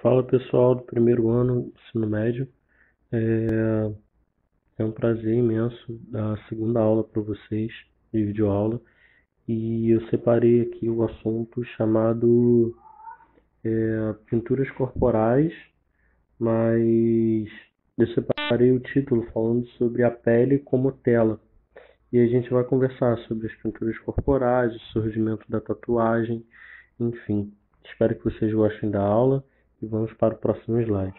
Fala pessoal do primeiro ano do ensino médio, é, é um prazer imenso dar a segunda aula para vocês de videoaula e eu separei aqui o assunto chamado é, pinturas corporais, mas eu separei o título falando sobre a pele como tela e a gente vai conversar sobre as pinturas corporais, o surgimento da tatuagem, enfim. Espero que vocês gostem da aula e vamos para o próximo slide.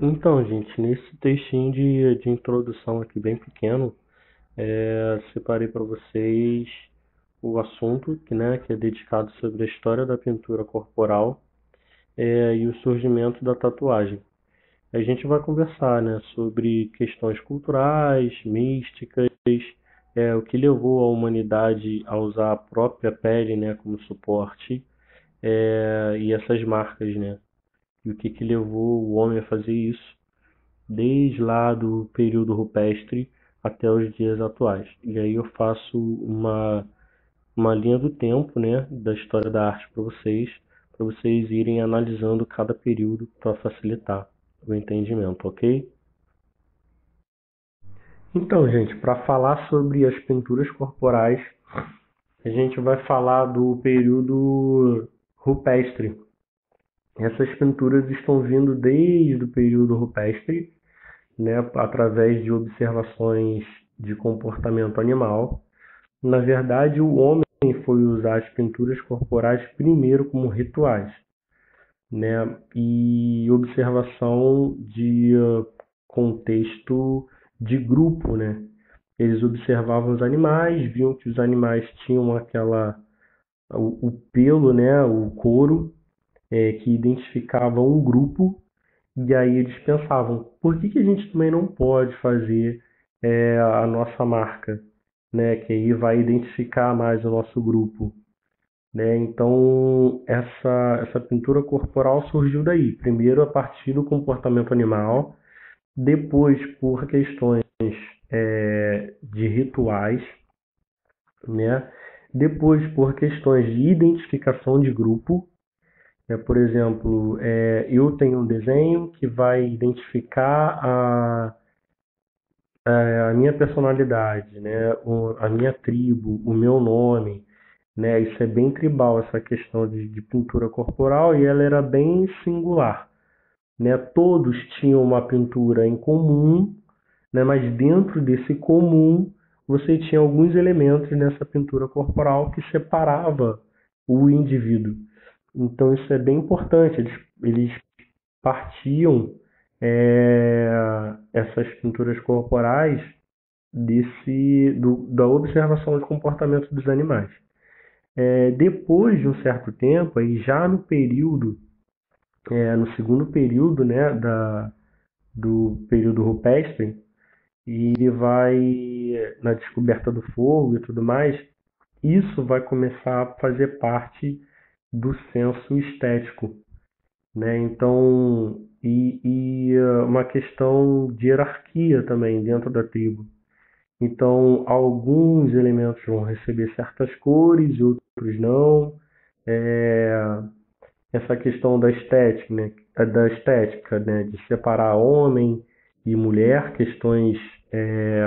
Então, gente, nesse textinho de, de introdução aqui bem pequeno, é, separei para vocês o assunto que, né, que é dedicado sobre a história da pintura corporal é, e o surgimento da tatuagem. A gente vai conversar né, sobre questões culturais, místicas, é, o que levou a humanidade a usar a própria pele né, como suporte é, e essas marcas, né? E o que, que levou o homem a fazer isso, desde lá do período rupestre até os dias atuais. E aí eu faço uma, uma linha do tempo, né, da história da arte para vocês, para vocês irem analisando cada período para facilitar o entendimento, ok? Então, gente, para falar sobre as pinturas corporais, a gente vai falar do período rupestre. Essas pinturas estão vindo desde o período rupestre, né, através de observações de comportamento animal. Na verdade, o homem foi usar as pinturas corporais primeiro como rituais, né, e observação de ah, contexto de grupo, né. Eles observavam os animais, viam que os animais tinham aquela o, pelo, né, o couro, é, que identificava um grupo, e aí eles pensavam, por que, que a gente também não pode fazer é, a nossa marca, né, que aí vai identificar mais o nosso grupo? Né? Então, essa, essa pintura corporal surgiu daí. Primeiro, a partir do comportamento animal, depois, por questões é, de rituais, né? Depois, por questões de identificação de grupo, né, por exemplo, é, eu tenho um desenho que vai identificar a, a, a minha personalidade, né, o, a minha tribo, o meu nome. Né, isso é bem tribal, essa questão de, de pintura corporal, e ela era bem singular. Né, todos tinham uma pintura em comum, né, mas dentro desse comum você tinha alguns elementos nessa pintura corporal que separava o indivíduo. Então isso é bem importante. Eles, eles partiam é, essas pinturas corporais desse do, da observação de comportamento dos animais. É, depois de um certo tempo, aí já no período, é, no segundo período né, da, do período rupestre, e ele vai na descoberta do fogo e tudo mais, isso vai começar a fazer parte do senso estético. Né? Então, e, e ah, uma questão de hierarquia também dentro da tribo. Então, alguns elementos vão receber certas cores, outros não. É, essa questão da estética, né? da estética, né? de separar homem e mulher, questões. É,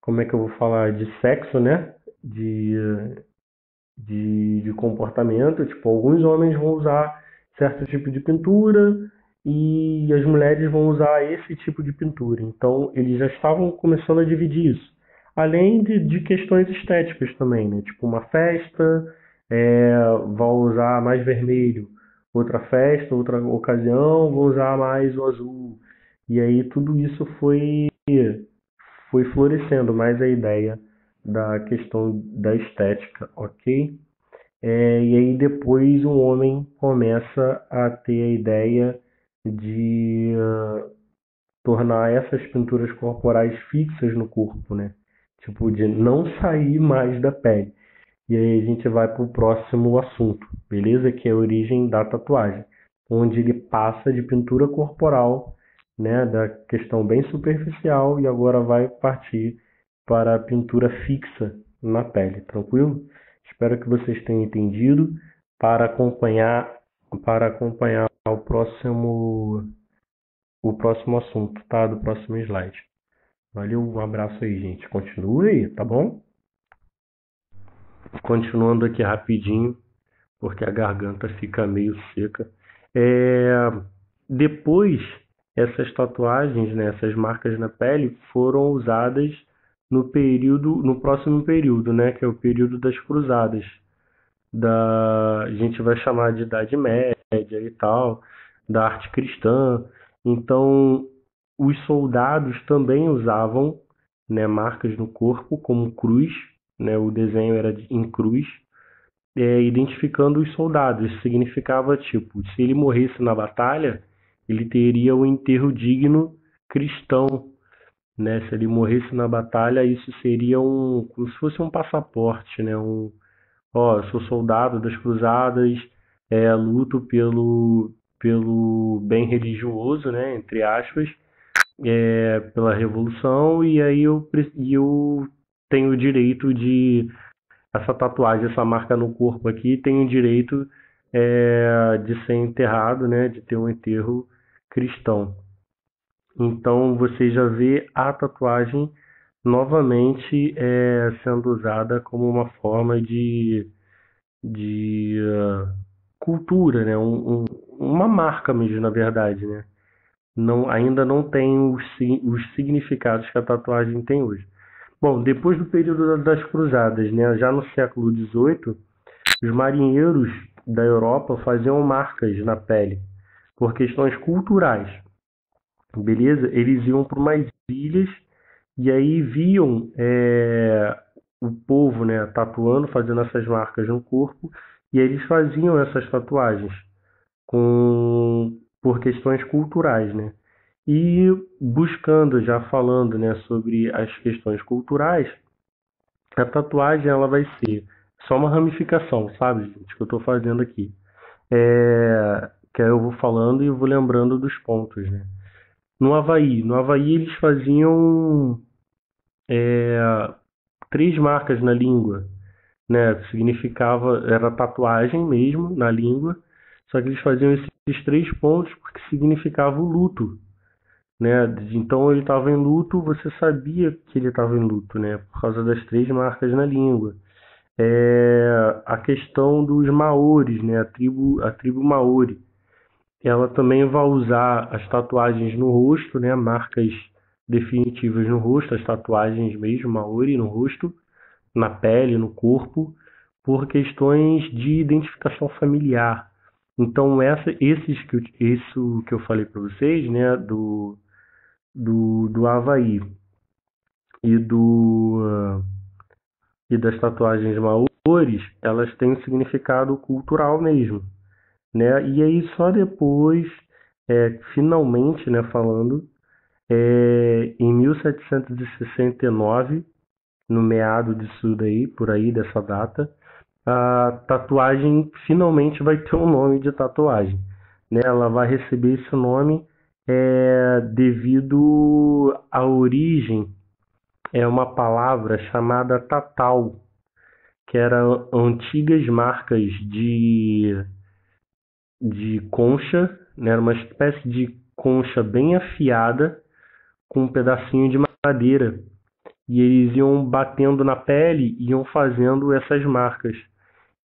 como é que eu vou falar? De sexo, né? De, de, de comportamento. Tipo, alguns homens vão usar certo tipo de pintura e as mulheres vão usar esse tipo de pintura. Então, eles já estavam começando a dividir isso. Além de, de questões estéticas também, né? Tipo, uma festa, é, vão usar mais vermelho outra festa, outra ocasião, vou usar mais o azul. E aí tudo isso foi foi florescendo mais a ideia da questão da estética, ok? É, e aí depois um homem começa a ter a ideia de uh, tornar essas pinturas corporais fixas no corpo, né? Tipo, de não sair mais da pele. E aí a gente vai para o próximo assunto, beleza? Que é a origem da tatuagem, onde ele passa de pintura corporal, né, da questão bem superficial e agora vai partir para a pintura fixa na pele, tranquilo? Espero que vocês tenham entendido. Para acompanhar, para acompanhar o próximo o próximo assunto, tá? Do próximo slide. Valeu, um abraço aí, gente. Continue aí, tá bom? Continuando aqui rapidinho, porque a garganta fica meio seca. É, depois, essas tatuagens, né, essas marcas na pele, foram usadas no período, no próximo período, né, que é o período das cruzadas. Da, a gente vai chamar de Idade Média e tal, da arte cristã. Então, os soldados também usavam né, marcas no corpo, como cruz, né, o desenho era em cruz, é, identificando os soldados. Isso significava, tipo, se ele morresse na batalha, ele teria um enterro digno cristão. Né? Se ele morresse na batalha, isso seria um, como se fosse um passaporte, né? Um, ó, sou soldado das cruzadas, é, luto pelo, pelo bem religioso, né? Entre aspas, é, pela revolução, e aí eu, eu tem o direito de. Essa tatuagem, essa marca no corpo aqui, tem o direito é, de ser enterrado, né, de ter um enterro cristão. Então você já vê a tatuagem novamente é, sendo usada como uma forma de, de uh, cultura, né? Um, um, uma marca mesmo, na verdade. Né? Não, ainda não tem os, os significados que a tatuagem tem hoje. Bom, depois do período das cruzadas, né, já no século XVIII, os marinheiros da Europa faziam marcas na pele por questões culturais. Beleza? Eles iam para umas ilhas e aí viam é, o povo né, tatuando, fazendo essas marcas no corpo, e aí eles faziam essas tatuagens com, por questões culturais, né? E buscando, já falando né, sobre as questões culturais, a tatuagem ela vai ser só uma ramificação, sabe, gente, que eu estou fazendo aqui. É, que aí eu vou falando e vou lembrando dos pontos, né? No Havaí, no Havaí eles faziam é, três marcas na língua, né? Significava, era tatuagem mesmo na língua, só que eles faziam esses três pontos porque significava o luto né? Então ele estava em luto, você sabia que ele estava em luto, né? Por causa das três marcas na língua. É a questão dos maores, né? A tribo, a tribo maori. Ela também vai usar as tatuagens no rosto, né? Marcas definitivas no rosto, as tatuagens mesmo maori no rosto, na pele, no corpo, por questões de identificação familiar. Então essa, esses que eu, isso que eu falei para vocês, né, do do, do Havaí e do ah, e das tatuagens maores, elas têm um significado cultural mesmo, né? E aí só depois, é, finalmente, né, falando, é, em 1769, no meado disso daí, por aí dessa data, a tatuagem finalmente vai ter um nome de tatuagem, né? Ela vai receber esse nome é devido à origem é uma palavra chamada tatal, que eram antigas marcas de de concha, né? uma espécie de concha bem afiada com um pedacinho de madeira. E eles iam batendo na pele e iam fazendo essas marcas.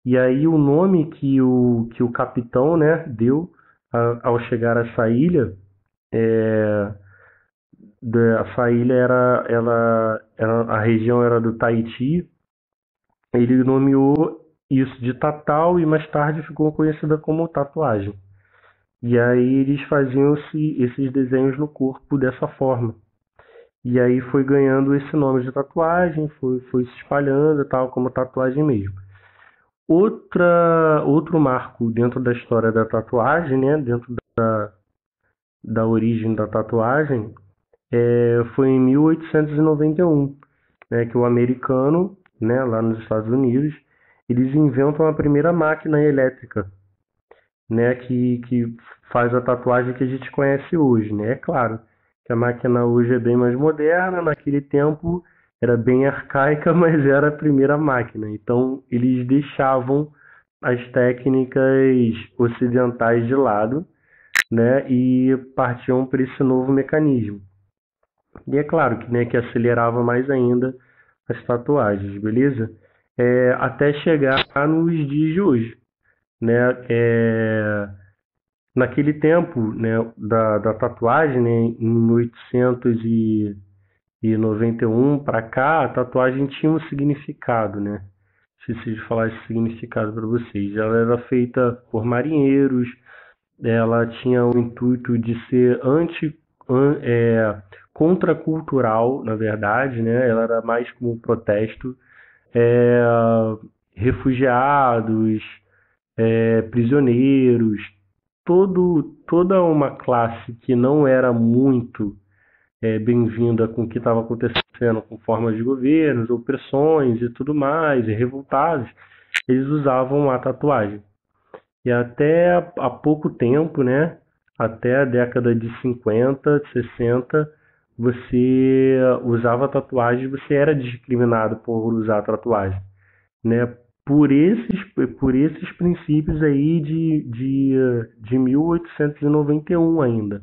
E aí o nome que o, que o capitão né, deu a, ao chegar a essa ilha é, essa ilha era, ela, era, a região era do Tahiti. Ele nomeou isso de Tatal e mais tarde ficou conhecida como tatuagem. E aí eles faziam -se esses desenhos no corpo dessa forma. E aí foi ganhando esse nome de tatuagem, foi, foi se espalhando tal, como tatuagem mesmo. Outra, outro marco dentro da história da tatuagem, né, dentro da, da origem da tatuagem é, foi em 1891, né, que o americano, né, lá nos Estados Unidos, eles inventam a primeira máquina elétrica, né, que, que faz a tatuagem que a gente conhece hoje, né? É claro que a máquina hoje é bem mais moderna, naquele tempo era bem arcaica, mas era a primeira máquina. Então eles deixavam as técnicas ocidentais de lado né, e partiam para esse novo mecanismo. E é claro que, né, que acelerava mais ainda as tatuagens, beleza? É, até chegar nos dias de hoje. Né? É, naquele tempo né, da, da tatuagem, né, em 1891 para cá, a tatuagem tinha um significado. Né? Esqueci de falar esse significado para vocês. Ela era feita por marinheiros, ela tinha o intuito de ser anti an, é, contracultural, na verdade, né? Ela era mais como um protesto é, refugiados, é, prisioneiros, todo, toda uma classe que não era muito é, bem-vinda com o que estava acontecendo com formas de governos, opressões e tudo mais, e revoltados, eles usavam a tatuagem. E até há pouco tempo, né? Até a década de 50, 60, você usava tatuagem, você era discriminado por usar tatuagem, né? Por esses, por esses princípios aí de, de, de 1891 ainda,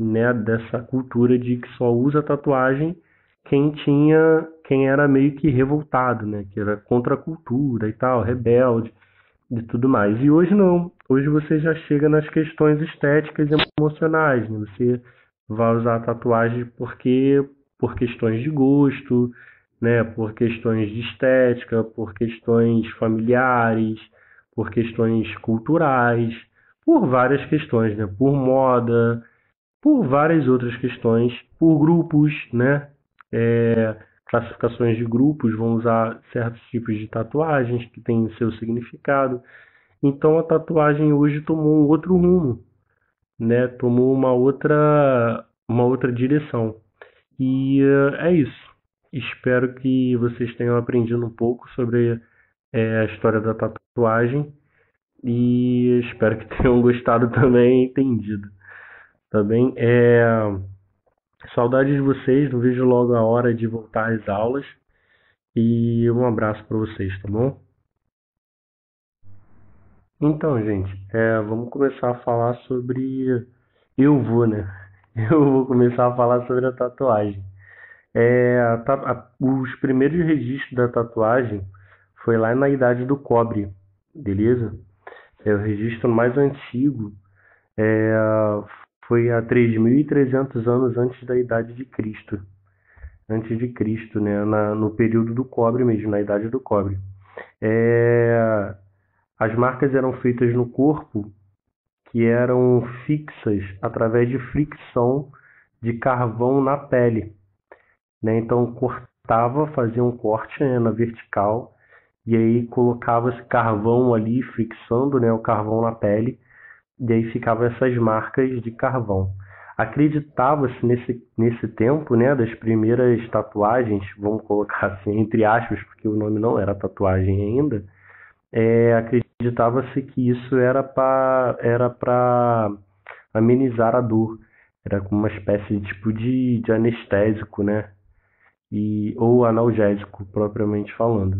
né? Dessa cultura de que só usa tatuagem quem tinha, quem era meio que revoltado, né? Que era contra a cultura e tal, rebelde e tudo mais. E hoje não. Hoje você já chega nas questões estéticas e emocionais. Né? Você vai usar a tatuagem porque por questões de gosto, né? Por questões de estética, por questões familiares, por questões culturais, por várias questões, né? Por moda, por várias outras questões, por grupos, né? É classificações de grupos vão usar certos tipos de tatuagens que têm seu significado. Então a tatuagem hoje tomou um outro rumo, né? Tomou uma outra uma outra direção. E uh, é isso. Espero que vocês tenham aprendido um pouco sobre é, a história da tatuagem e espero que tenham gostado também e entendido. Tá bem? É... Saudades de vocês, não vejo logo a hora de voltar às aulas. E um abraço para vocês, tá bom? Então, gente, é, vamos começar a falar sobre. Eu vou, né? Eu vou começar a falar sobre a tatuagem. É, a a... os primeiros registros da tatuagem foi lá na Idade do Cobre, beleza? É, o registro mais antigo é, foi há 3.300 anos antes da idade de Cristo. Antes de Cristo, né? Na, no período do cobre mesmo, na idade do cobre. É, as marcas eram feitas no corpo que eram fixas através de fricção de carvão na pele. Né? Então cortava, fazia um corte né, na vertical e aí colocava esse carvão ali fixando né, o carvão na pele e aí ficavam essas marcas de carvão. Acreditava-se nesse, nesse tempo, né, das primeiras tatuagens, vamos colocar assim, entre aspas, porque o nome não era tatuagem ainda, é, acreditava-se que isso era para era amenizar a dor, era como uma espécie de tipo de, de anestésico, né, e, ou analgésico, propriamente falando.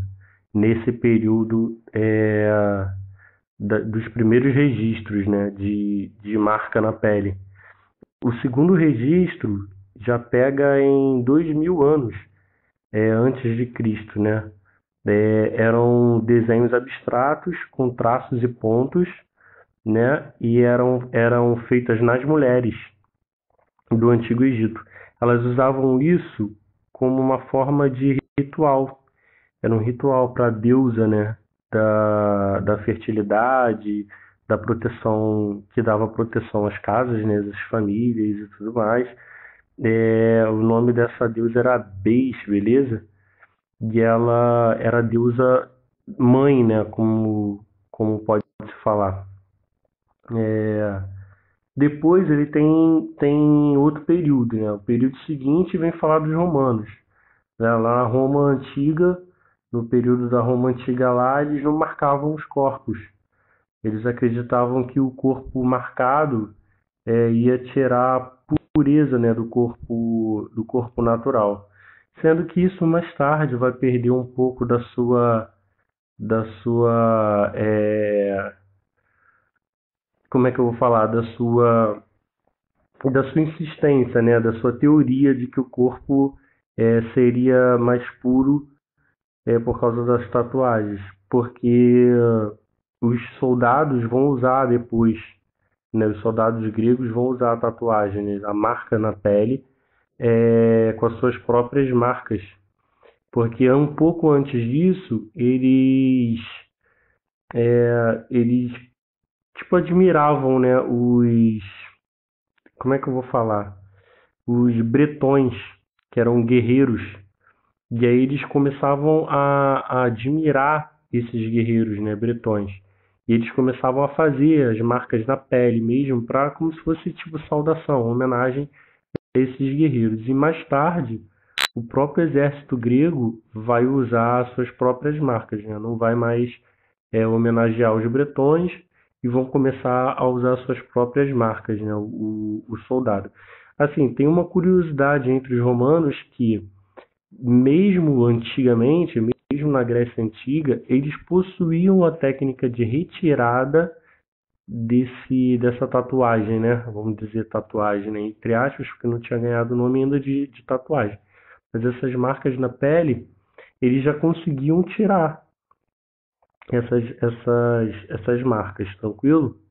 Nesse período, é, da, dos primeiros registros né, de, de marca na pele. O segundo registro já pega em dois mil anos é, antes de Cristo, né? É, eram desenhos abstratos com traços e pontos, né? E eram, eram feitas nas mulheres do Antigo Egito. Elas usavam isso como uma forma de ritual. Era um ritual para a deusa, né? da, da fertilidade, da proteção, que dava proteção às casas, né, às famílias e tudo mais. É, o nome dessa deusa era Beis, beleza? E ela era deusa mãe, né, como, como pode se falar. É, depois ele tem, tem outro período, né? O período seguinte vem falar dos romanos. Né? Lá na Roma antiga, no período da Roma antiga lá, eles não marcavam os corpos. Eles acreditavam que o corpo marcado é, ia tirar a pureza né, do, corpo, do corpo natural. Sendo que isso mais tarde vai perder um pouco da sua. da sua. É, como é que eu vou falar? Da sua da sua insistência, né, da sua teoria de que o corpo é, seria mais puro é por causa das tatuagens, porque ah, os soldados vão usar depois, né, os soldados gregos vão usar a tatuagem, né, a marca na pele, é, com as suas próprias marcas. Porque um pouco antes disso, eles, é, eles tipo, admiravam né, os. Como é que eu vou falar? Os bretões, que eram guerreiros e aí eles começavam a, a admirar esses guerreiros né, bretões. E eles começavam a fazer as marcas na pele mesmo, para como se fosse tipo saudação, homenagem a esses guerreiros. E mais tarde, o próprio exército grego vai usar suas próprias marcas, né? não vai mais é, homenagear os bretões e vão começar a usar suas próprias marcas, né? o, o soldado. Assim, tem uma curiosidade entre os romanos que mesmo antigamente, mesmo na Grécia Antiga, eles possuíam a técnica de retirada desse, dessa tatuagem, né? Vamos dizer tatuagem, né? entre aspas, porque não tinha ganhado o nome ainda de, de tatuagem. Mas essas marcas na pele, eles já conseguiam tirar essas, essas, essas marcas, tranquilo?